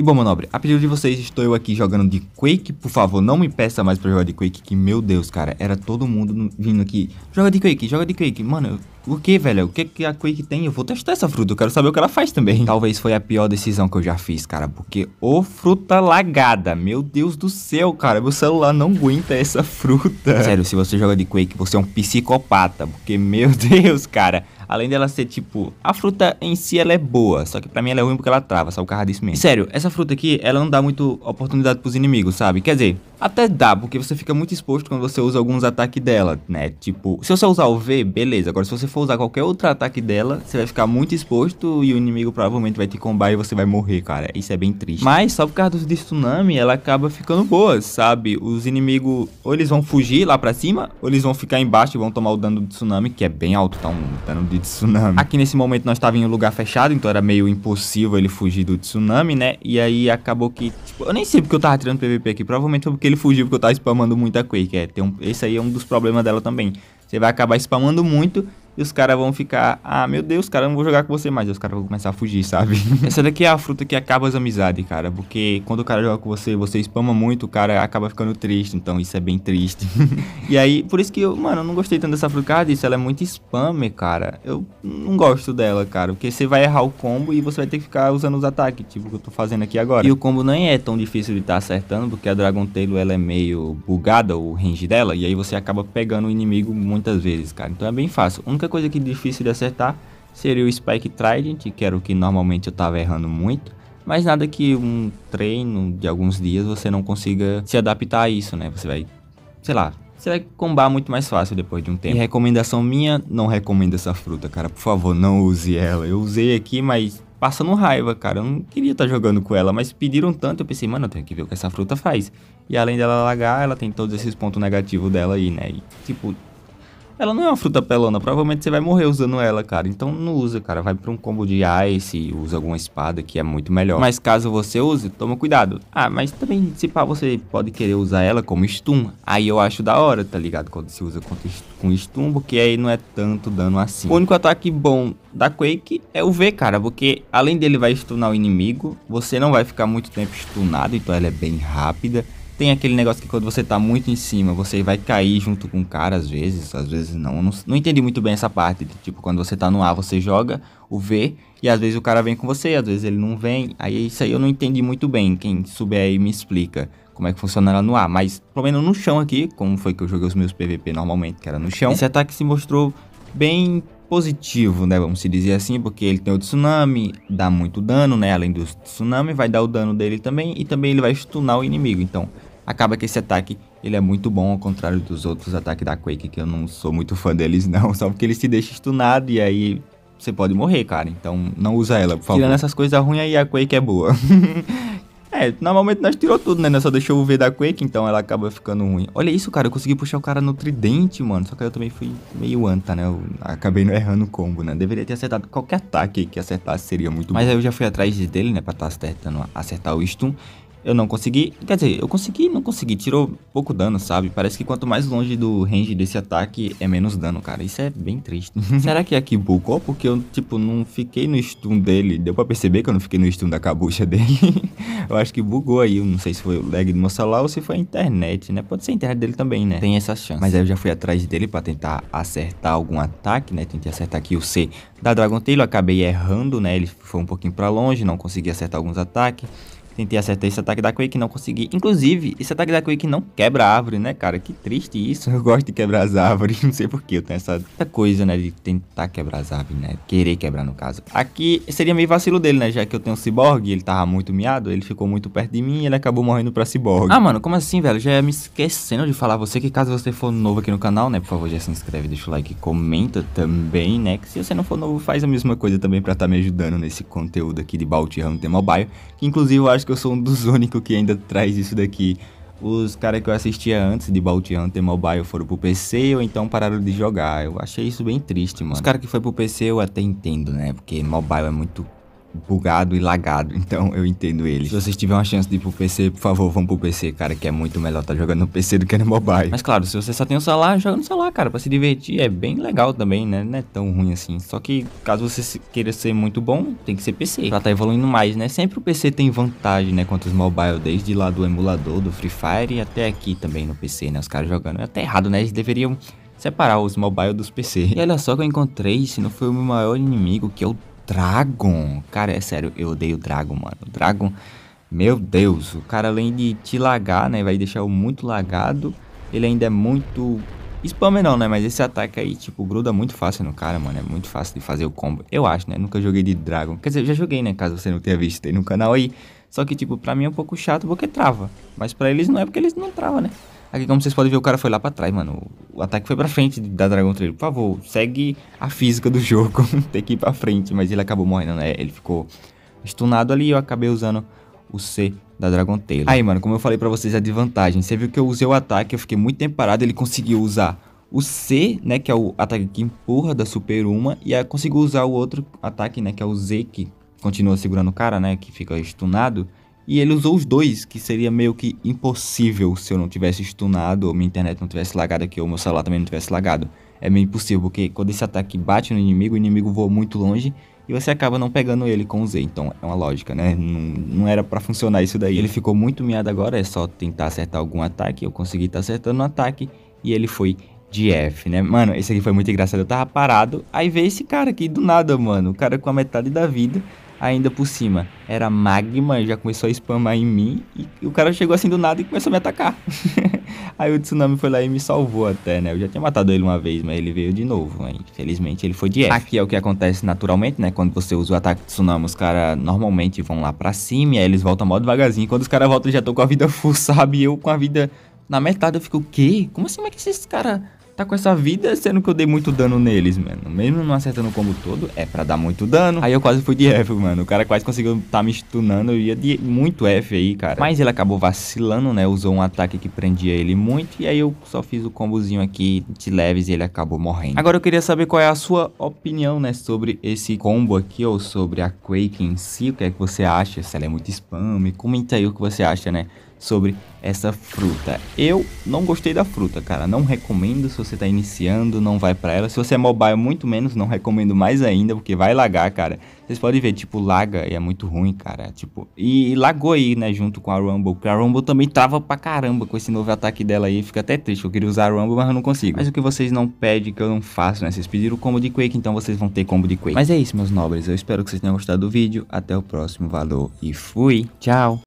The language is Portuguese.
E bom, manobre, a pedido de vocês, estou eu aqui jogando de Quake. Por favor, não me peça mais pra jogar de Quake, que meu Deus, cara, era todo mundo vindo aqui. Joga de Quake, joga de Quake. Mano, eu o que, velho? O que, que a Quake tem? Eu vou testar essa fruta, eu quero saber o que ela faz também. Talvez foi a pior decisão que eu já fiz, cara, porque ô fruta lagada, meu Deus do céu, cara, meu celular não aguenta essa fruta. Sério, se você joga de Quake, você é um psicopata, porque, meu Deus, cara, além dela ser tipo, a fruta em si ela é boa, só que pra mim ela é ruim porque ela trava, só o carro disso mesmo. sério, essa fruta aqui, ela não dá muito oportunidade pros inimigos, sabe? Quer dizer, até dá, porque você fica muito exposto quando você usa alguns ataques dela, né? Tipo, se você usar o V, beleza, agora se você for for usar qualquer outro ataque dela, você vai ficar muito exposto e o inimigo provavelmente vai te combar e você vai morrer, cara. Isso é bem triste. Mas só por causa do tsunami, ela acaba ficando boa, sabe? Os inimigos, ou eles vão fugir lá pra cima, ou eles vão ficar embaixo e vão tomar o dano do tsunami, que é bem alto, tá? Um dano de tsunami. Aqui nesse momento nós estávamos em um lugar fechado, então era meio impossível ele fugir do tsunami, né? E aí acabou que, tipo, eu nem sei porque eu tava tirando PVP aqui. Provavelmente foi porque ele fugiu, porque eu tava spamando muita Quake. É, tem um, esse aí é um dos problemas dela também. Você vai acabar spamando muito e os caras vão ficar, ah, meu Deus, cara, não vou jogar com você mais. E os caras vão começar a fugir, sabe? Essa daqui é a fruta que acaba as amizades, cara. Porque quando o cara joga com você, você spama muito, o cara acaba ficando triste. Então isso é bem triste. e aí, por isso que eu, mano, eu não gostei tanto dessa fruta. Cara, disso, ela é muito spam, cara. Eu não gosto dela, cara. Porque você vai errar o combo e você vai ter que ficar usando os ataques, tipo que eu tô fazendo aqui agora. E o combo nem é tão difícil de estar tá acertando, porque a Dragon Tail ela é meio bugada, o range dela. E aí você acaba pegando o inimigo muitas vezes, cara. Então é bem fácil. A única coisa que é difícil de acertar seria o Spike Trident, que era o que normalmente eu estava errando muito. Mas nada que um treino de alguns dias você não consiga se adaptar a isso, né? Você vai, sei lá, você vai combar muito mais fácil depois de um tempo. E recomendação minha, não recomendo essa fruta, cara. Por favor, não use ela. Eu usei aqui, mas passando raiva, cara. Eu não queria estar tá jogando com ela, mas pediram tanto, eu pensei, mano, eu tenho que ver o que essa fruta faz. E além dela lagar, ela tem todos esses pontos negativos dela aí, né? E, tipo, ela não é uma fruta pelona, provavelmente você vai morrer usando ela, cara. Então não usa, cara. Vai pra um combo de ice, usa alguma espada que é muito melhor. Mas caso você use, toma cuidado. Ah, mas também, se pá, você pode querer usar ela como stun. Aí eu acho da hora, tá ligado? Quando se usa com stun, porque aí não é tanto dano assim. O único ataque bom da Quake é o V, cara. Porque além dele vai stunar o inimigo, você não vai ficar muito tempo stunado, então ela é bem rápida tem aquele negócio que quando você tá muito em cima, você vai cair junto com o cara às vezes, às vezes não. Não, não entendi muito bem essa parte. De, tipo, quando você tá no A, você joga o V e às vezes o cara vem com você, às vezes ele não vem. Aí isso aí eu não entendi muito bem. Quem souber aí me explica como é que funciona funcionará no ar. Mas, pelo menos no chão aqui, como foi que eu joguei os meus PVP normalmente, que era no chão, esse ataque se mostrou bem positivo, né? Vamos se dizer assim, porque ele tem o tsunami, dá muito dano, né? Além do tsunami, vai dar o dano dele também e também ele vai stunar o inimigo. Então, acaba que esse ataque ele é muito bom, ao contrário dos outros ataques da Quake, que eu não sou muito fã deles não, só porque ele se deixa stunado e aí você pode morrer, cara. Então não usa ela, por favor. Tirando essas coisas ruins aí, a Quake é boa. é, normalmente nós tirou tudo, né? Nós só deixou o V da Quake, então ela acaba ficando ruim. Olha isso, cara, eu consegui puxar o cara no tridente, mano. Só que eu também fui meio anta, né? Eu acabei não errando o combo, né? Deveria ter acertado qualquer ataque que acertasse, seria muito Mas bom. aí eu já fui atrás dele, né? Pra estar tá acertando, acertar o stun. Eu não consegui, quer dizer, eu consegui não consegui, tirou pouco dano, sabe? Parece que quanto mais longe do range desse ataque, é menos dano, cara. Isso é bem triste. Será que aqui bugou? Porque eu, tipo, não fiquei no stun dele. Deu pra perceber que eu não fiquei no stun da cabucha dele. eu acho que bugou aí, eu não sei se foi o lag do meu celular ou se foi a internet, né? Pode ser a internet dele também, né? Tem essa chance. Mas aí eu já fui atrás dele pra tentar acertar algum ataque, né? Tentei acertar aqui o C da Dragon Tail, acabei errando, né? Ele foi um pouquinho pra longe, não consegui acertar alguns ataques. Tentei acertar esse ataque da Quake, não consegui. Inclusive, esse ataque da Quake não quebra árvore, né, cara? Que triste isso. Eu gosto de quebrar as árvores, não sei porquê. Eu tenho essa, coisa, né, de tentar quebrar as árvores, né? Querer quebrar, no caso. Aqui seria meio vacilo dele, né? Já que eu tenho um ciborgue, ele tava muito miado, ele ficou muito perto de mim e ele acabou morrendo pra ciborgue. Ah, mano, como assim, velho? Já me esquecendo de falar a você que caso você for novo aqui no canal, né, por favor, já se inscreve, deixa o like, comenta também, né? Que se você não for novo, faz a mesma coisa também pra estar tá me ajudando nesse conteúdo aqui de Balti Hunter Mobile. Que, inclusive, eu acho que que eu sou um dos únicos que ainda traz isso daqui. Os caras que eu assistia antes de Bounty Hunter Mobile foram pro PC ou então pararam de jogar. Eu achei isso bem triste, mano. Os caras que foi pro PC eu até entendo, né? Porque Mobile é muito bugado e lagado, então eu entendo ele. Se vocês tiverem uma chance de ir pro PC, por favor, vão pro PC, cara, que é muito melhor tá jogando no PC do que no mobile. Mas claro, se você só tem o celular, joga no celular, cara, para se divertir, é bem legal também, né? Não é tão ruim assim. Só que caso você queira ser muito bom, tem que ser PC, pra tá evoluindo mais, né? Sempre o PC tem vantagem, né, contra os mobile, desde lá do emulador, do Free Fire e até aqui também no PC, né? Os caras jogando. É até errado, né? Eles deveriam separar os mobile dos PC. E olha só que eu encontrei, se não foi o meu maior inimigo, que é o Dragon. Cara, é sério, eu odeio Dragon, mano. Dragon, meu Deus. O cara, além de te lagar, né? Vai deixar o muito lagado. Ele ainda é muito... Spammer não, né? Mas esse ataque aí, tipo, gruda muito fácil no cara, mano. É muito fácil de fazer o combo. Eu acho, né? Nunca joguei de Dragon. Quer dizer, já joguei, né? Caso você não tenha visto aí no canal aí. Só que, tipo, pra mim é um pouco chato porque trava. Mas pra eles não é porque eles não travam, né? Aqui, como vocês podem ver, o cara foi lá pra trás, mano. O ataque foi pra frente da Dragon Trail. Por favor, segue a física do jogo. Tem que ir pra frente. Mas ele acabou morrendo, né? Ele ficou estunado ali e eu acabei usando o C da Dragon Tail. Aí, mano, como eu falei pra vocês, a é de vantagem. Você viu que eu usei o ataque, eu fiquei muito tempo parado. Ele conseguiu usar o C, né, que é o ataque que empurra da Super Uma. E aí conseguiu usar o outro ataque, né, que é o Z, que continua segurando o cara, né, que fica estunado. E ele usou os dois, que seria meio que impossível se eu não tivesse stunado, ou minha internet não tivesse lagado aqui, ou meu celular também não tivesse lagado. É meio impossível, porque quando esse ataque bate no inimigo, o inimigo voa muito longe e você acaba não pegando ele com o Z. Então é uma lógica, né? Não, não era para funcionar isso daí. Ele ficou muito miado agora, é só tentar acertar algum ataque. Eu consegui estar tá acertando um ataque e ele foi de F, né? Mano, esse aqui foi muito engraçado. Eu tava parado, aí veio esse cara aqui do nada, mano. O cara com a metade da vida ainda por cima era magma, já começou a spamar em mim e o cara chegou assim do nada e começou a me atacar. aí o tsunami foi lá e me salvou até, né? Eu já tinha matado ele uma vez, mas ele veio de novo, né? Infelizmente ele foi de F. Aqui é o que acontece naturalmente, né? Quando você usa o ataque de tsunami, os caras normalmente vão lá pra cima e aí eles voltam mó devagarzinho. Quando os caras voltam, eu já tô com a vida full, sabe? E eu com a vida na metade, eu fico, o quê? Como assim, como é que esses caras tá com essa vida, sendo que eu dei muito dano neles, mano. Mesmo não acertando o combo todo, é pra dar muito dano. Aí eu quase fui de F, mano. O cara quase conseguiu tá me stunando, eu ia de muito F aí, cara. Mas ele acabou vacilando, né? Usou um ataque que prendia ele muito, e aí eu só fiz o combozinho aqui de leves e ele acabou morrendo. Agora eu queria saber qual é a sua opinião, né, sobre esse combo aqui, ou sobre a Quake em si, o que é que você acha, se ela é muito spam, comenta aí o que você acha, né? sobre essa fruta. Eu não gostei da fruta, cara. Não recomendo se você está iniciando, não vai para ela. Se você é mobile, muito menos, não recomendo mais ainda, porque vai lagar, cara. Vocês podem ver, tipo, laga e é muito ruim, cara. Tipo, e, e lagou aí, né, junto com a Rumble. Porque a Rumble também trava pra caramba com esse novo ataque dela aí. Fica até triste, eu queria usar a Rumble, mas eu não consigo. Mas o que vocês não pedem, que eu não faço, né? Vocês pediram combo de Quake, então vocês vão ter combo de Quake. Mas é isso, meus nobres. Eu espero que vocês tenham gostado do vídeo. Até o próximo, valor e fui. Tchau.